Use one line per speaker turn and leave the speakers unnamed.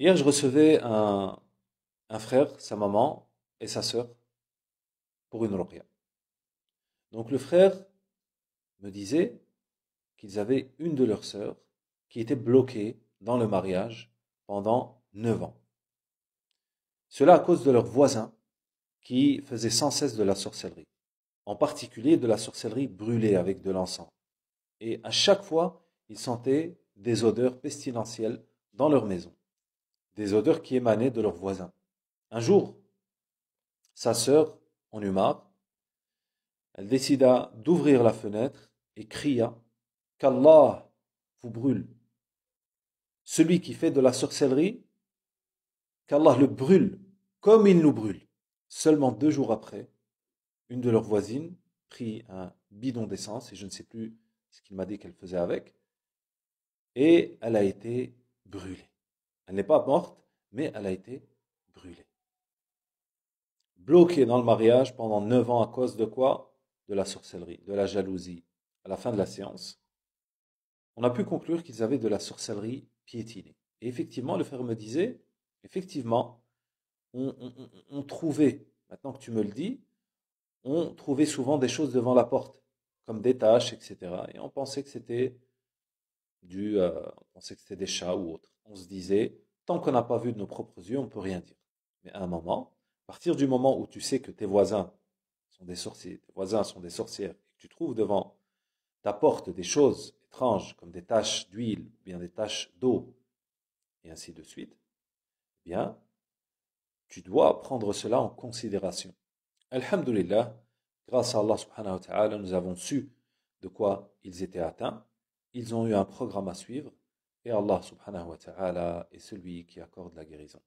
Hier, je recevais un, frère, sa maman et sa sœur pour une ruqya. Donc le frère me disait qu'ils avaient une de leurs sœurs qui était bloquée dans le mariage pendant neuf ans. Cela à cause de leurs voisins qui faisaient sans cesse de la sorcellerie, en particulier de la sorcellerie brûlée avec de l'encens. Et à chaque fois, ils sentaient des odeurs pestilentielles dans leur maison des odeurs qui émanaient de leurs voisins. Un mmh. jour, sa sœur en eut marre. Elle décida d'ouvrir la fenêtre et cria Qu'Allah vous brûle. Celui qui fait de la sorcellerie, qu'Allah le brûle comme il nous brûle. Seulement deux jours après,
une de leurs voisines
prit un bidon d'essence et je ne sais plus ce qu'il m'a dit qu'elle faisait avec, et elle a été brûlée. Elle n'est pas morte, mais elle a été brûlée. Bloquée dans le mariage pendant neuf ans à cause de quoi De la sorcellerie, de la jalousie. À la fin de la séance, on a pu conclure qu'ils avaient de la sorcellerie piétinée. Et effectivement, le frère me disait, effectivement, on, trouvait, maintenant que tu me le dis, on trouvait souvent des choses devant la porte, comme des taches, etc. Et on pensait que c'était du, euh, on pensait que c'était des chats ou autre on se disait, tant qu'on n'a pas vu de nos propres yeux, on ne peut rien dire. Mais à un moment, à partir du moment où tu sais que tes voisins sont des sorciers, tes voisins sont des sorcières, et que tu trouves devant ta porte des choses étranges, comme des taches d'huile, ou bien des taches d'eau, et ainsi de suite, eh bien, tu dois prendre cela en considération. Alhamdulillah, grâce à Allah subhanahu wa ta'ala, nous avons su de quoi ils étaient atteints. Ils ont eu un programme à suivre et Allah subhanahu wa ta'ala est celui qui accorde la guérison.